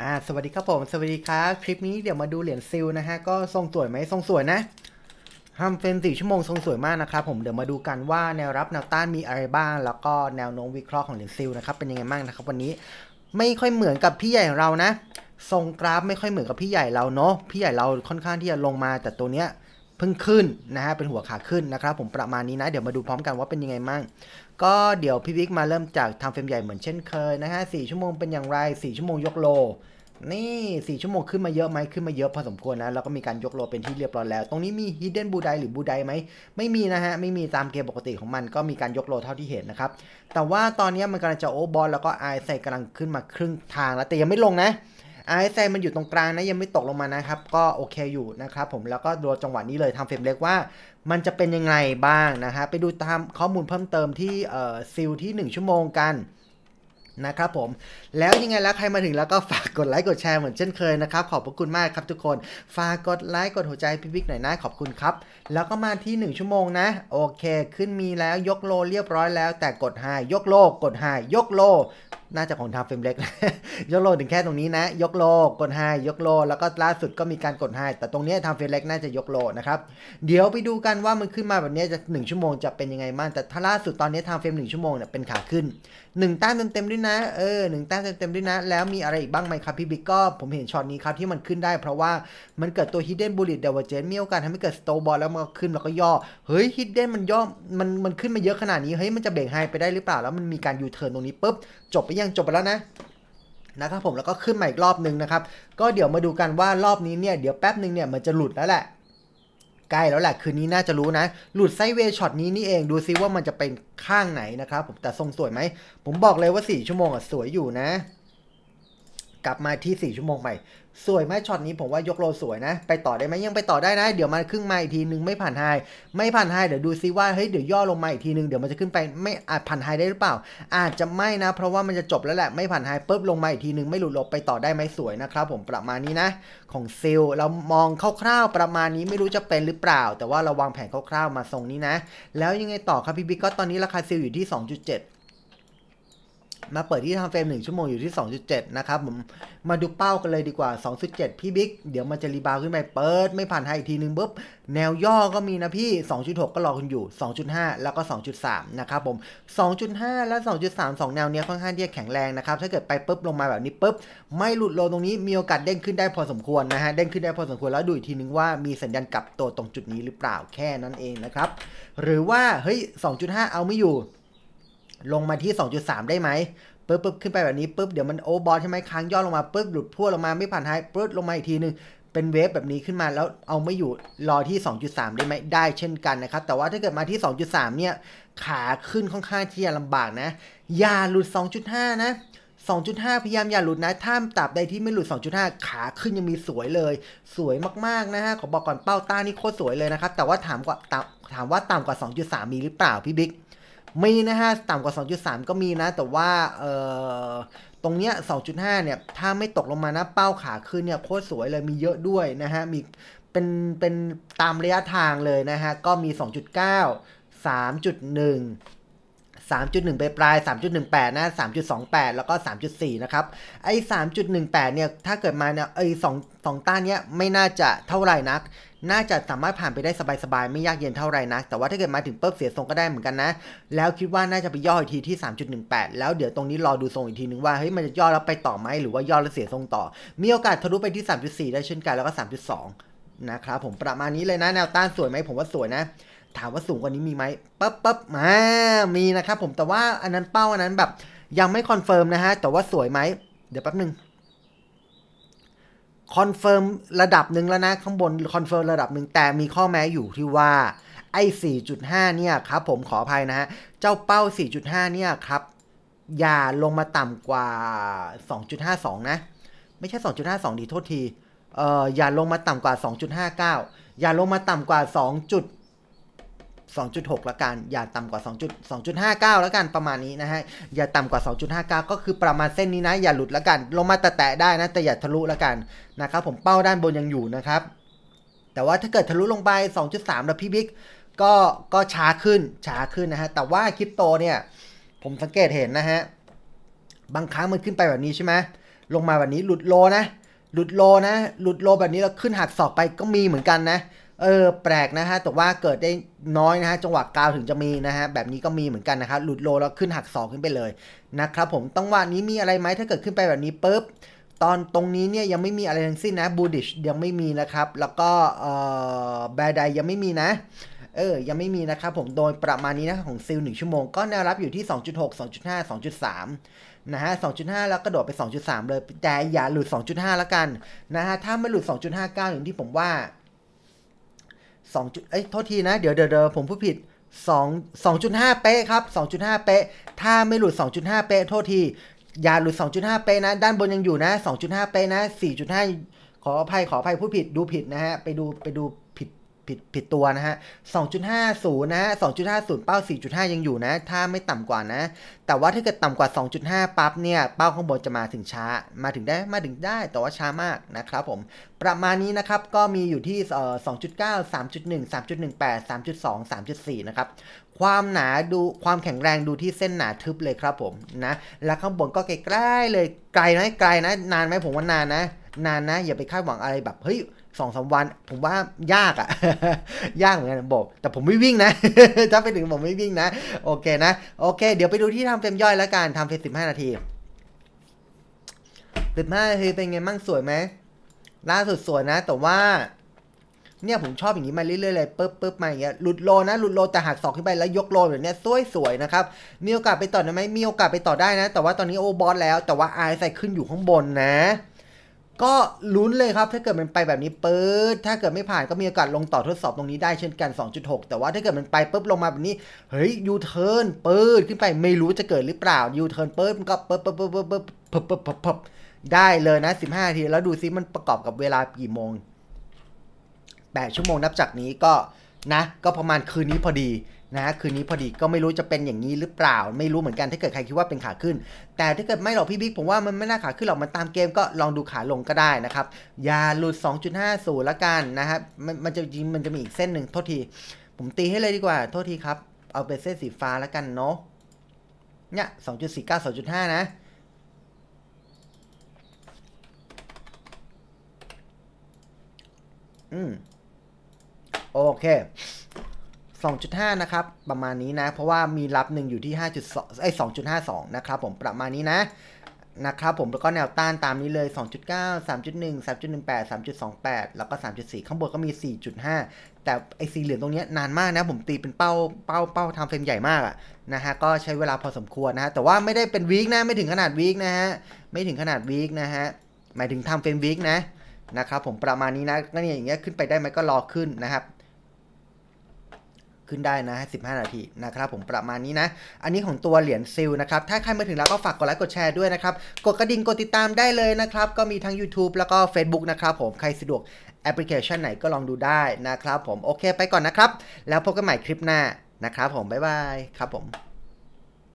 อ่าสวัสดีครับผมสวัสดีครับคลิปนี้เดี๋ยวมาดูเหรียญซิลนะฮะก็ทรงสวยไหมทรงสวยนะทำเฟรนสี่ชั่วโมงทรงสวยมากนะครับผมเดี๋ยวมาดูกันว่าแนวรับแนวต้านมีอะไรบ้างแล้วก็แนวโน้มวิเคราะห์ของเหรียญซิลนะครับเป็นยังไงบ้างนะครับวันนี้ไม่ค่อยเหมือนกับพี่ใหญ่ของเรานะทรงกราฟไม่ค่อยเหมือนกับพี่ใหญ่เราเนาะพี่ใหญ่เราค่อนข้างที่จะลงมาแต่ตัวเนี้ยเพิ่งขึ้นนะฮะเป็นหัวขาขึ้นนะครับ ผมประมาณนี้นะ เดี๋ยวมาดูพร้อมกันว่าเป็นยังไงมั่งก็เดี๋ยวพี่วิกมาเริ่มจากทำเฟรมใหญ่เหมือนเช่นเคยนะฮะสี่ชั่วโมงเป็นอย่างไรสี่ชั่วโมงยกโลนี่สี่ชั่วโมงขึ้นมาเยอะไหมขึ้นมาเยอะพอสมควรนะ แล้วก็มีการยกโลเป็นที่เรียบร้อยแล้ว ตรงนี้มีฮิดเด้นบูไดหรือบูไดไหมไม่มีนะฮะไม่มีตามเกมปกติของมันก็มีการยกโลเท่าที่เห็นนะครับแต่ว่าตอนนี้มันกำลังจะโอเวอร์บอลแล้วก็ไอใส่กำลังขึ้นมาครึ่งทางแล้วแต่ยังไม่ลงนะไอแซงมันอยู่ตรงกลางนะยังไม่ตกลงมานะครับก็โอเคอยู่นะครับผม แล้วก็ดูจังหวะนี้เลยทำเฟรมเล็กว่า มันจะเป็นยังไงบ้างนะฮะ ไปดูตามข้อมูลเพิ่มเติมที่ซิลที่ 1 ชั่วโมงกันนะครับผมแล้วยังไงแล้วใครมาถึงแล้วก็ฝากกดไลค์กดแชร์เหมือนเช่นเคยนะครับ ขอบพระคุณมากครับทุกคนฝากกดไลค์กดหัวใจพี่บิ๊กหน่อยนะขอบคุณครับแล้วก็มาที่ 1 ชั่วโมงนะโอเค ขึ้นมีแล้วยกโลเรียบร้อยแล้วแต่กดไายยกโลกดไายยกโลน่าจะของทางเฟรมเล็กยกโลถึงแค่ตรงนี้นะ ยกโลกดไฮยกโลแล้วก็ล่าสุดก็มีการกดไฮ แต่ตรงนี้ทางเฟรมเล็กน่าจะยกโลนะครับ เดี๋ยวไปดูกันว่ามันขึ้นมาแบบนี้จะ1ชั่วโมงจะเป็นยังไงบ้าง แต่ถ้าล่าสุดตอนนี้ทางเฟรม1ชั่วโมงเนี่ยเป็นขาขึ้น1แต้มเต็มๆด้วยนะ เออหนึ่งต้ามเต็มๆด้วยนะ แล้วมีอะไรอีกบ้างไหมครับพี่บิ๊กก็ผมเห็นช็อตนี้ครับที่มันขึ้นได้ เพราะว่ามันเกิดตัว hidden bullet divergence มีโอกาสทำให้เกิด stop ball แล้วมันขึ้นแล้วก็ย่อเฮ้ย hidden มันย่อมันมันขึ้นมาเยอะขนาดนี้เฮ้ยมันจะเบรกไฮไปได้หรือเปล่า แล้วมันมีการยูเทิร์นตรงนี้ปุ๊บจบไปยังจบไปแล้วนะนะครับผมแล้วก็ขึ้นใหม่อีกรอบนึงนะครับ ก็เดี๋ยวมาดูกันว่ารอบนี้เนี่ยเดี๋ยวแป๊บนึงเนี่ยมันจะหลุดแล้วแหละใกล้แล้วแหละคืนนี้น่าจะรู้นะ หลุดไซเวช็อตนี้นี่เองดูซิว่ามันจะเป็นข้างไหนนะครับผมแต่ทรงสวยไหม ผมบอกเลยว่า 4 ชั่วโมงอ่ะ สวยอยู่นะกลับมาที่ 4 ชั่วโมงใหม่สวยไหมช็อตนี้ผมว่ายกโลสวยนะไปต่อได้ไหมยังไปต่อได้นะเดี๋ยวมาครึ่งมาอีกทีนึงไม่ผ่านไฮไม่ผ่านไฮเดี๋ยวดูซิว่าเฮ้ยเดี๋ยวย่อลงมาอีกทีนึงเดี๋ยวมันจะขึ้นไปไม่อาจผ่านไฮได้หรือเปล่า อาจจะไม่นะ เพราะว่ามันจะจบแล้วแหละไม่ผ่านไฮปุ๊บลงมาอีกทีนึงไม่หลุดลบไปต่อได้ไหมสวยนะครับผมประมาณนี้นะ ของซิลเรามองคร่าวๆประมาณนี้ไม่รู้จะเป็นหรือเปล่า แต่ว่าเราวางแผนคร่าวๆมาทรงนี้นะ แล้วยังไงต่อครับพี่บิ๊กก็ตอนนี้ราคาซิลอยู่ที่ 2.7มาเปิดที่ทางเฟรม 1ชั่วโมงอยู่ที่ 2.7 นะครับผมมาดูเป้ากันเลยดีกว่า 2.7 พี่บิ๊กเดี๋ยวมันจะรีบาวขึ้นไปเปิด ไม่ผ่านให้อีกทีนึงปุ๊บแนวย่อก็มีนะพี่ 2.6 ก็รอคุณอยู่ 2.5 แล้วก็ 2.3 นะครับผม 2.5 และ2.3 2แนวเนี้ยค่อนข้างที่จะแข็งแรงนะครับ ถ้าเกิดไปปุ๊บ ลงมาแบบนี้ปุ๊บ ไม่หลุดลงตรงนี้มีโอกาสเด้งขึ้นได้พอสมควรนะฮะเด้งขึ้นได้พอสมควรแล้วดูอีกทีนึงว่ามีสัญญาณกลับตัวตรงจุดนี้หรือเปล่าแค่นั้นเองนะครับหรือว่าเฮ้ย2.5 เอาไม่อยู่ลงมาที่ 2.3 ได้ไหมปึ๊บปึ๊บขึ้นไปแบบนี้ ปึ๊บ เดี๋ยวมันโอเวอร์บอลใช่ไหม ค้างยอลงมา ปึ๊บ หลุดพุ่งลงมาไม่ผ่านท้ายปึ๊บ ลงมาอีกทีนึงเป็นเวฟแบบนี้ขึ้นมา แล้วเอาไม่อยู่รอที่ 2.3 ได้ไหม ได้เช่นกันนะครับ แต่ว่าถ้าเกิดมาที่ 2.3 เนี่ย ขาขึ้นค่อนข้างที่จะลำบากนะ อย่าหลุด 2.5 นะ 2.5 พยายามอย่าหลุดนะ ถ้าตับใดที่ไม่หลุด 2.5 ขาขึ้นยังมีสวยเลย สวยมากๆนะฮะ ขอบอกก่อนเป้าต้านี่โคตรสวยเลยนะครับ แต่ว่าถามกว่าถามว่าต่ำกว่า 2.3 มีหรือเปล่าพี่บิ๊กมีนะฮะ ต่ำกว่า 2.3 ก็มีนะ แต่ว่าเอ่อตรงเนี้ย2.5 เนี่ย ถ้าไม่ตกลงมานะเป้าขาขึ้นเนี่ย โคตรสวยเลย มีเยอะด้วยนะฮะ มีเป็นเป็นตามระยะทางเลยนะฮะ ก็มี 2.9 3.1 3.1 ไปปลาย3.18 นะ 3.28 แล้วก็ 3.4 นะครับ ไอ้ 3.18 เนี่ย ถ้าเกิดมาเนี่ยไอ้สองสองต้านเนี้ยไม่น่าจะเท่าไหร่นักน่าจะสามารถผ่านไปได้สบายๆ ไม่ยากเย็นเท่าไหร่นักแต่ว่าถ้าเกิดมาถึงเปิ๊บเสียทรงก็ได้เหมือนกันนะ แล้วคิดว่าน่าจะไปย่ออีกทีที่ 3.18 แล้วเดี๋ยวตรงนี้รอดูทรงอีกทีนึงว่า เฮ้ย มันจะย่อแล้วไปต่อไหมหรือว่าย่อแล้วเสียทรงต่อ มีโอกาสทะลุไปที่ 3.4 ได้เช่นกันแล้วก็3.2นะครับผมประมาณนี้เลยนะแนวต้านสวยไหมผมว่าสวยนะถามว่าสูงกว่านี้มีไหมปั๊บปั๊บมา มีนะครับผมแต่ว่าอันนั้นเป้าอันนั้นแบบยังไม่คอนเฟิร์มนะฮะแต่ว่าสวยไหมเดี๋ยวแป๊บหนึ่งคอนเฟิร์มระดับหนึ่งแล้วนะข้างบนคอนเฟิร์มระดับหนึ่งแต่มีข้อแม้อยู่ที่ว่าไอ้4.5เนี่ยครับผมขออภัยนะฮะ เจ้าเป้า 4.5 เนี่ย ครับ อย่าลงมาต่ำกว่า 2.52 นะ ไม่ใช่ 2.52ดีโทษทีเอ่ออย่าลงมาต่ำกว่า 2.59 อย่าลงมาต่ำกว่าด2.6ละกันอย่าต่ำกว่า 2.2.59แล้วกันประมาณนี้นะฮะอย่าต่ำกว่า 2.59 ก็คือประมาณเส้นนี้นะ อย่าหลุดละกัน ลงมาแตะได้นะแต่อย่าทะลุละกันนะครับผมเป้าด้านบนยังอยู่นะครับ แต่ว่าถ้าเกิดทะลุลงไป 2.3แล้วพี่บิ๊กก็ก็ช้าขึ้นช้าขึ้นนะฮะแต่ว่าคริปโตเนี่ย ผมสังเกตเห็นนะฮะบางครั้งมันขึ้นไปแบบนี้ใช่ไหมลงมาแบบนี้หลุดโลนะ หลุดโลนะ หลุดโลแบบนี้แล้วขึ้นหักศอกไปก็มีเหมือนกันนะเออ แปลกนะฮะ แต่ว่าเกิดได้น้อยนะฮะ จังหวะกาวถึงจะมีนะฮะ แบบนี้ก็มีเหมือนกันนะครับ หลุดโลแล้วขึ้นหัก2อขึ้นไปเลยนะครับผมต้องว่านี้มีอะไรไหมถ้าเกิดขึ้นไปแบบนี้ปุ๊บ ตอนตรงนี้เนี่ยยังไม่มีอะไรทั้งสิ้นนะ บูดิชยังไม่มีนะครับ แล้วก็เออแบดายยังไม่มีนะ เออ ยังไม่มีนะครับผม โดยประมาณนี้นะของซิลหนึ่งชั่วโมง ก็แนวรับอยู่ที่ 2.6 2.5 2.3นะฮะ2.5 แล้วกระโดดไป 2.3 เลย แต่อย่าหลุด 2.5 แล้วกันนะฮะ ถ้าไม่หลุด 2.59 อย่างที่ผมว่าสองจุดเอ้ย โทษทีนะ เดี๋ยวเดี๋ยวผมพูดผิดสองสองจุดห้าเป๊ะครับสองจุดห้าเป๊ะ ถ้าไม่หลุดสองจุดห้าเป๊ะ โทษที อย่าหลุดสองจุดห้าเป๊ะนะ ด้านบนยังอยู่นะสองจุดห้าเป๊ะนะสี่จุดห้าขออภัยขออภัยพูดผิดดูผิดนะฮะ ไปดูไปดูผิดผิดตัวนะฮะ 2.50 นะฮะ 2.50 เป้า 4.5 ยังอยู่นะ ถ้าไม่ต่ำกว่านะ แต่ว่าถ้าเกิดต่ำกว่า 2.5 ปั๊บเนี่ย เป้าข้างบนจะมาถึงช้า มาถึงได้ มาถึงได้ แต่ว่าช้ามากนะครับผม ประมาณนี้นะครับ ก็มีอยู่ที่ 2.9 3.1 3.18 3.2 3.4 นะครับ ความหนาดู ความแข็งแรงดูที่เส้นหนาทึบเลยครับผม นะ แล้วข้างบนก็ใกล้ๆเลย ไกลไหมไกลนะ นานไหมผมว่านานนะนานนะอย่าไปคาดหวังอะไรแบบเฮ้ยสองสาวัน ผมว่ายากอะยากเหมือนกันบอกแต่ผมไม่วิ่งนะถ้าไปถึงผมไม่วิ่งนะ โอเคนะ โอเคเดี๋ยวไปดูที่ทำเฟรมย่อยแล้วกันทำเฟรมสิบห้านาทีสิบห้านาทีเป็นไงมั่งสวยไหมล่าสุดสวยนะแต่ว่า เนี่ยผมชอบอย่างนี้มา เรื่อยๆเลยปึ๊บปึ๊บมาอย่างเงี้ย หลุดโล นะหลุดโลแต่หักศอกขึ้นไปแล้ว ยกโลแบบเนี้ย สวยสวยนะครับมีโอกาสไปต่อได้ไหมมีโอกาสไปต่อได้นะ แต่ว่าตอนนี้โอบอสแล้ว แต่ว่าไอใส่ขึ้นอยู่ข้างบนนะก็ลุ้นเลยครับถ้าเกิดมันไปแบบนี้เปิด ถ้าเกิดไม่ผ่านก็มีโอกาสลงต่อทดสอบตรงนี้ได้เช่นกัน 2.6 แต่ว่าถ้าเกิดมันไปปุ๊บลงมาแบบนี้เฮ้ยยูเทิร์นเปิดขึ้นไปไม่รู้จะเกิดหรือเปล่ายูเทิร์นเปิดมันก็เปิดเปิดเปิดเปิดเปิดเปิ๊เปิบได้เลยนะ15ที แล้วดูซิมันประกอบกับเวลากี่โมง8ชั่วโมงนับจากนี้ก็นะ ก็ประมาณคืนนี้พอดีนะคืนนี้พอดีก็ไม่รู้จะเป็นอย่างนี้หรือเปล่า ไม่รู้เหมือนกันถ้าเกิดใครคิดว่าเป็นขาขึ้น แต่ถ้าเกิดไม่หรอกพี่บิ๊กผมว่ามันไม่น่าขาขึ้นหรอกมันตามเกมก็ลองดูขาลงก็ได้นะครับอย่าหลุด 2.50ละกันนะครับมัน มันจะยิงมันจะมีอีกเส้นหนึ่งโทษที ผมตีให้เลยดีกว่าโทษทีครับเอาเป็นเส้นสีฟ้าละกันเนาะเนี่ย2.49 2.5นะอืมโอเค2.5 นะครับ ประมาณนี้นะ เพราะว่ามีรับหนึ่งอยู่ที่5.2ไอ้2.52นะครับ ผมประมาณนี้นะนะครับผมแล้วก็แนวต้านตามนี้เลย 2.9 3.1 3.18 3.28 แล้วก็ 3.4 ข้างบนก็มี 4.5 แต่ไอสีเหลืองตรงนี้นานมากนะ ผมตีเป็นเป้าเป้าเป้าทำเฟรมใหญ่มากอะนะฮะก็ใช้เวลาพอสมควรนะฮะแต่ว่าไม่ได้เป็นวีคนะ ไม่ถึงขนาดวีคนะฮะไม่ถึงขนาดวีคนะฮะหมายถึงทำเฟรมวีคนะนะครับผมประมาณนี้นะก็เนี่ยอย่างเงี้ยขึ้นไปได้ไหมก็รอขึ้นนะครับขึ้นได้นะ 15 นาทีนะครับผมประมาณนี้นะ อันนี้ของตัวเหรียญซิลนะครับ ถ้าใครมาถึงแล้วก็ฝากกดไลค์กดแชร์ด้วยนะครับ กดกระดิ่งกดติดตามได้เลยนะครับ ก็มีทั้ง YouTube แล้วก็ Facebook นะครับผม ใครสะดวกแอปพลิเคชันไหนก็ลองดูได้นะครับผม โอเคไปก่อนนะครับ แล้วพบกันใหม่คลิปหน้านะครับผม บ๊ายบายครับผม